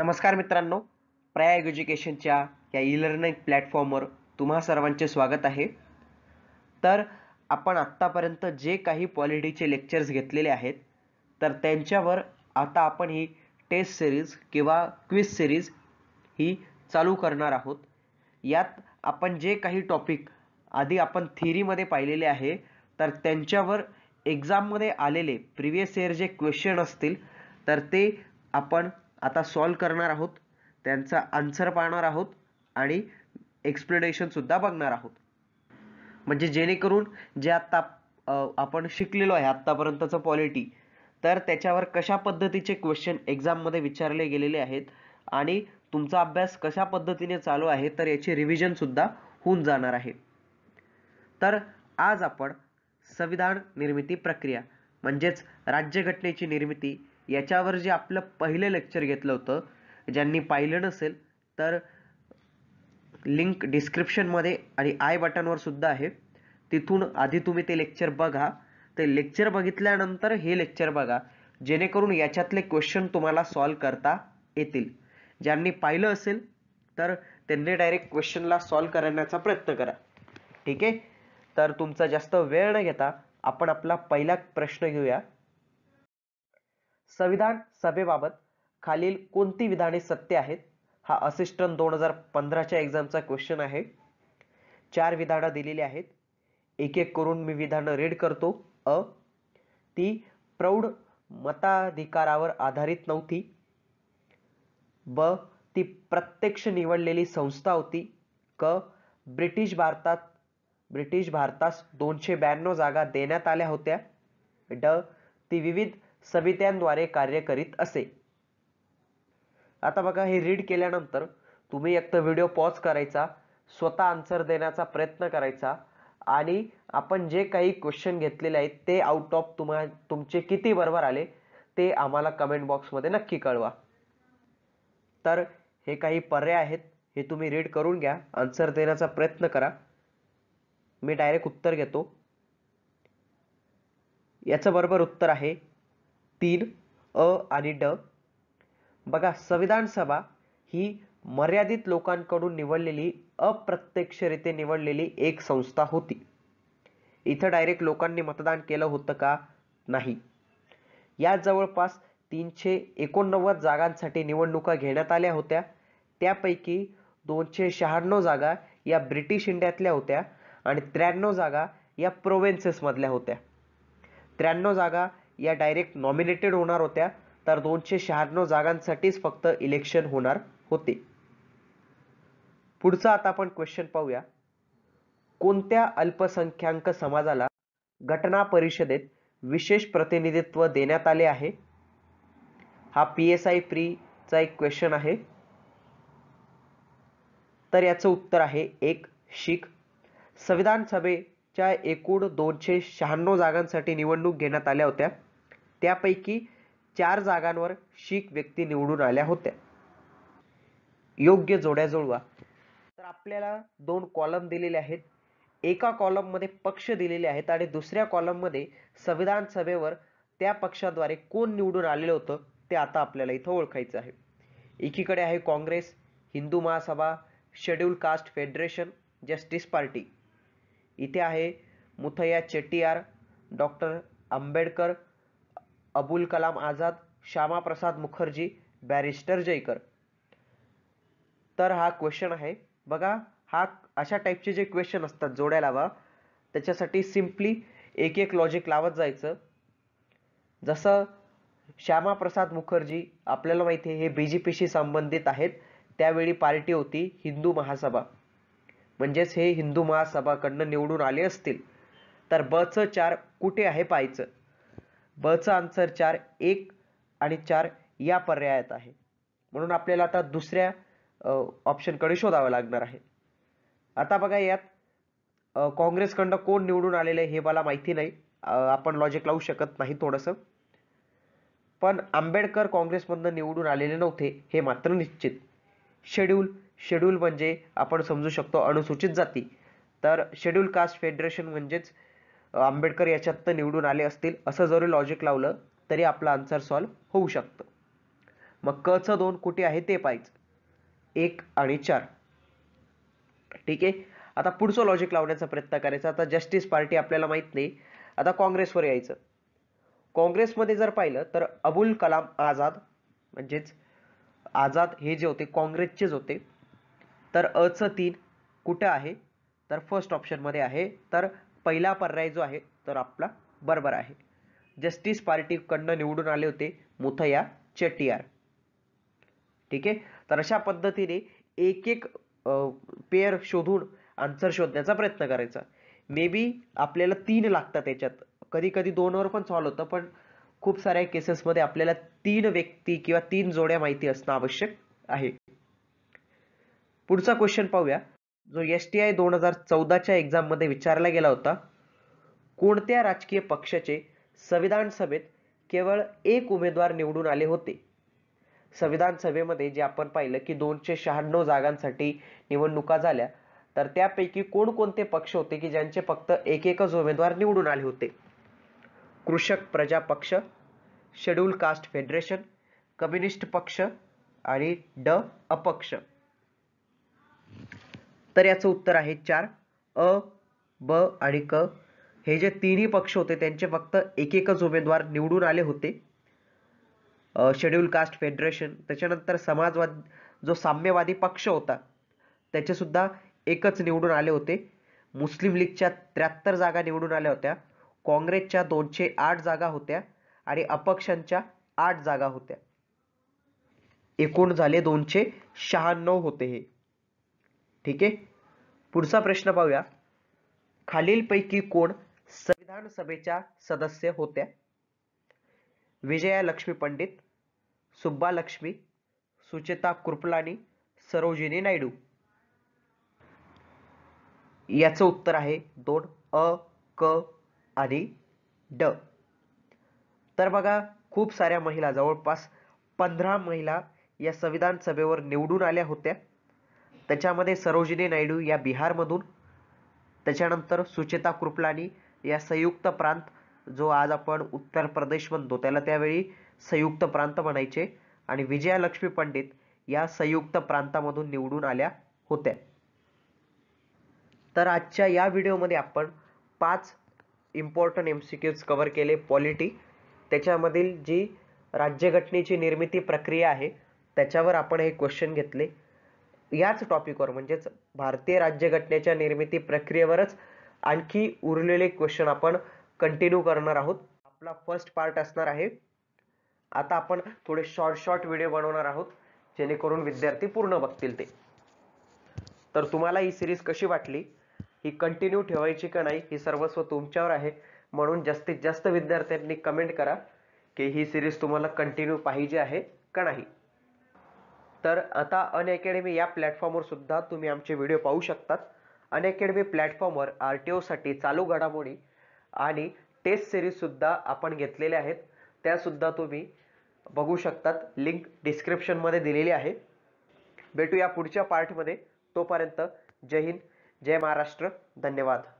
नमस्कार मित्रांनो प्रयाग एज्युकेशनच्या या ई लर्निंग प्लॅटफॉर्मवर तुम्हा सर्वांचे स्वागत आहे तर आपण आत्तापर्यंत जे काही क्वालिटीचे लेक्चर्स घेतलेले आहेत तर त्यांच्यावर आता आपण ही टेस्ट सिरीज किंवा क्विज सिरीज ही चालू करणार आहोत यात आपण जे काही टॉपिक आधी आपण थिरीमध्ये पाहिलेले आहे तर त्यांच्यावर एक्झाममध्ये आलेले प्रिवियस इयर जे क्वेश्चन असतील तर ते आपण आता सॉल्व करणार आहोत त्यांचा आन्सर पाहणार आहोत आणि एक्सप्लेनेशनसुद्धा बघणार आहोत म्हणजे जेणेकरून जे आत्ता आपण शिकलेलो आहे आत्तापर्यंतचं पॉलिटी तर त्याच्यावर कशा पद्धतीचे क्वेश्चन एक्झाममध्ये विचारले गेलेले आहेत आणि तुमचा अभ्यास कशा पद्धतीने चालू आहे तर याचे रिव्हिजनसुद्धा होऊन जाणार आहे तर आज आपण संविधान निर्मिती प्रक्रिया म्हणजेच राज्यघटनेची निर्मिती याच्यावर जे आपलं पहिलं लेक्चर घेतलं होतं ज्यांनी पाहिलं नसेल तर लिंक डिस्क्रिप्शनमध्ये आणि आय बटनवर सुद्धा आहे तिथून आधी तुम्ही ते लेक्चर बघा ते लेक्चर बघितल्यानंतर हे लेक्चर बघा जेणेकरून याच्यातले क्वेश्चन तुम्हाला सॉल्व करता येतील ज्यांनी पाहिलं असेल तर त्यांनी डायरेक्ट क्वेश्चनला सॉल्व करण्याचा प्रयत्न करा ठीक आहे तर तुमचा जास्त वेळ न घेता आपण आपला पहिला प्रश्न घेऊया संविधान सभेबाबत खालील कोणती विधाने सत्य आहेत हा असिस्टंट दोन हजार पंधराच्या एक्झामचा क्वेश्चन आहे चार विधानं दिलेली आहेत एक एक करून मी विधानं रीड करतो अ ती प्रौढ मताधिकारावर आधारित नव्हती ब ती प्रत्यक्ष निवडलेली संस्था होती क ब्रिटिश भारतात ब्रिटिश भारतास दोनशे ब्याण्णव जागा देण्यात आल्या होत्या ड ती विविध समित्यांद्वारे कार्य करीत असे आता बघा हे रीड केल्यानंतर तुम्ही एक तर व्हिडिओ पॉज करायचा स्वतः आन्सर देण्याचा प्रयत्न करायचा आणि आपण जे काही क्वेश्चन घेतलेले आहेत ते आउट ऑफ तुम्हा तुमचे किती बरोबर आले ते आम्हाला कमेंट बॉक्समध्ये नक्की कळवा तर हे काही पर्याय आहेत हे तुम्ही रीड करून घ्या आन्सर देण्याचा प्रयत्न करा मी डायरेक्ट उत्तर घेतो याचं बरोबर उत्तर आहे तीन अ आणि ड बघा संविधान सभा ही मर्यादित लोकांकडून निवडलेली अप्रत्यक्षरित्या निवडलेली एक संस्था होती इथं डायरेक्ट लोकांनी मतदान केलं होतं का नाही या जवळपास तीनशे एकोणनव्वद जागांसाठी निवडणुका घेण्यात आल्या होत्या त्यापैकी दोनशे शहाण्णव जागा या ब्रिटिश इंडियातल्या होत्या आणि त्र्याण्णव जागा या प्रोव्हिन्सेसमधल्या होत्या त्र्याण्णव जागा या डायरेक्ट नॉमिनेटेड होणार होत्या तर दोनशे शहाण्णव जागांसाठीच फक्त इलेक्शन होणार होते पुढचा आता आपण क्वेश्चन पाहूया कोणत्या अल्पसंख्याक समाजाला घटना परिषदेत विशेष प्रतिनिधित्व देण्यात आले आहे हा पी एस आय फ्रीचा एक क्वेश्चन आहे तर याचं उत्तर आहे एक शीख संविधान सभेच्या एकूण दोनशे शहाण्णव जागांसाठी निवडणूक घेण्यात आल्या होत्या त्यापैकी चार जागांवर शीख व्यक्ती निवडून आल्या होत्या योग्य जोड्या जुळवा तर आपल्याला दोन कॉलम दिलेले आहेत एका कॉलममध्ये पक्ष दिलेले आहेत आणि दुसऱ्या कॉलममध्ये संविधान सभेवर त्या पक्षाद्वारे कोण निवडून आलेलं होतं ते आता आपल्याला इथं ओळखायचं आहे एकीकडे आहे Congress Hindu Mahasabha schedule caste federation justice party इथे आहे मुथया चेट्टियार डॉक्टर आंबेडकर अबुल कलाम आझाद श्यामाप्रसाद मुखर्जी बॅरिस्टर जयकर तर हा क्वेश्चन आहे बघा हा अशा टाईपचे जे क्वेश्चन असतात जोड्या लावा त्याच्यासाठी सिम्पली एक एक लॉजिक लावत जायचं जसं श्यामाप्रसाद मुखर्जी आपल्याला माहिती आहे हे बी जे पीशी संबंधित आहेत त्यावेळी पार्टी होती हिंदू महासभा म्हणजेच हे हिंदू महासभाकडनं निवडून आले असतील तर बचं चार कुठे आहे पाहायचं बचं आन्सर चार एक आणि चार या पर्यायात आहे म्हणून आपल्याला आता दुसऱ्या ऑप्शनकडे शोधावं लागणार आहे आता बघा यात काँग्रेसकडनं कोण निवडून आलेलं आहे हे मला माहिती नाही आपण लॉजिक लावू शकत नाही थोडंसं पण आंबेडकर काँग्रेसमधनं निवडून आलेले नव्हते हे मात्र निश्चित शेड्यूल शेड्यूल म्हणजे आपण समजू शकतो अनुसूचित जाती तर शेड्यूल कास्ट फेडरेशन म्हणजेच आंबेडकर याच्यात तर निवडून आले असतील असं जरी लॉजिक लावलं तरी आपला आन्सर सॉल्व्ह होऊ शकतं मग कचं दोन कुठे आहे ते पाहिजे एक आणि चार ठीक आहे आता पुढचं लॉजिक लावण्याचा प्रयत्न करायचा आता जस्टिस पार्टी आपल्याला माहीत नाही आता काँग्रेसवर यायचं काँग्रेसमध्ये जर पाहिलं तर अबुल कलाम आझाद म्हणजेच आझाद हे जे होते काँग्रेसचेच होते तर अचं तीन कुठं आहे तर फर्स्ट ऑप्शनमध्ये आहे तर पहिला पर्याय जो आहे तर आपला बरोबर आहे जस्टिस पार्टी पार्टीकडनं निवडून आले होते मुथया चेटियार ठीक आहे तर अशा पद्धतीने एक एक पेअर शोधून आन्सर शोधण्याचा प्रयत्न करायचा मे बी आपल्याला तीन लागतात त्याच्यात कधी कधी दोनवर पण सॉल्व होतं पण खूप साऱ्या केसेसमध्ये आपल्याला तीन व्यक्ती किंवा तीन जोड्या माहिती असणं आवश्यक आहे पुढचा क्वेश्चन पाहूया जो एस टी आय दोन हजार चौदाच्या एक्झाममध्ये विचारला गेला होता कोणत्या राजकीय पक्षाचे संविधान सभेत केवळ एक उमेदवार निवडून आले होते संविधान सभेमध्ये जे आपण पाहिलं की दोनशे शहाण्णव जागांसाठी निवडणुका झाल्या तर त्यापैकी कोणकोणते पक्ष होते की ज्यांचे फक्त एक एकच उमेदवार निवडून आले होते कृषक प्रजा पक्ष शेड्यूल कास्ट फेडरेशन कम्युनिस्ट पक्ष आणि ड अपक्ष तर याचं उत्तर आहे चार अ ब आणि क हे जे तिन्ही पक्ष होते त्यांचे फक्त एक एकच उमेदवार निवडून आले होते शेड्यूल कास्ट फेडरेशन त्याच्यानंतर समाजवाद जो साम्यवादी पक्ष होता त्याचे सुद्धा एकच निवडून आले होते मुस्लिम लीगच्या त्र्याहत्तर जागा निवडून आल्या होत्या काँग्रेसच्या दोनशे आठ जागा होत्या आणि अपक्षांच्या आठ जागा होत्या एकूण झाले दोनशे शहाण्णव होते हे ठीक आहे पुढचा प्रश्न पाहूया खालीलपैकी कोण संविधान सभेच्या सदस्य होत्या विजया लक्ष्मी पंडित सुब्बा लक्ष्मी सुचेता कृपलानी सरोजिनी नायडू याचं उत्तर आहे दोन अ क आणि ड तर बघा खूप साऱ्या महिला जवळपास पंधरा महिला या संविधान सभेवर निवडून आल्या होत्या त्याच्यामध्ये सरोजिनी नायडू या बिहारमधून त्याच्यानंतर सुचेता कृपलानी या संयुक्त प्रांत जो आज आपण उत्तर प्रदेश म्हणतो त्याला त्यावेळी संयुक्त प्रांत म्हणायचे आणि विजयालक्ष्मी पंडित या संयुक्त प्रांतामधून निवडून आल्या होत्या तर आजच्या या व्हिडिओमध्ये आपण पाच important M C Qs cover केले पॉलिटी त्याच्यामधील जी राज्यघटनेची निर्मिती प्रक्रिया आहे त्याच्यावर आपण हे क्वेश्चन घेतले याच टॉपिकवर म्हणजेच भारतीय राज्यघटनेच्या निर्मिती प्रक्रियेवरच आणखी उरलेले क्वेश्चन आपण कंटिन्यू करणार आहोत आपला फर्स्ट पार्ट असणार आहे आता आपण थोडे शॉर्ट शॉर्ट व्हिडिओ बनवणार आहोत जेणेकरून विद्यार्थी पूर्ण बघतील ते तर तुम्हाला ही सिरीज कशी वाटली ही कंटिन्यू ठेवायची का नाही ही सर्वस्व तुमच्यावर आहे म्हणून जास्तीत जास्त विद्यार्थ्यांनी कमेंट करा की ही सिरीज तुम्हाला कंटिन्यू पाहिजे आहे का नाही तर आता अनअकॅडमी या प्लॅटफॉर्मवर सुद्धा तुम्ही आमचे व्हिडिओ पाहू शकतात अनअकॅडमी प्लॅटफॉर्मवर आर टी ओसाठी चालू घडामोडी आणि टेस्ट सिरीजसुद्धा आपण घेतलेल्या आहेत त्यासुद्धा तुम्ही बघू शकतात लिंक डिस्क्रिप्शनमध्ये दिलेली आहे भेटू या पुढच्या पार्टमध्ये तोपर्यंत जय हिंद जय महाराष्ट्र धन्यवाद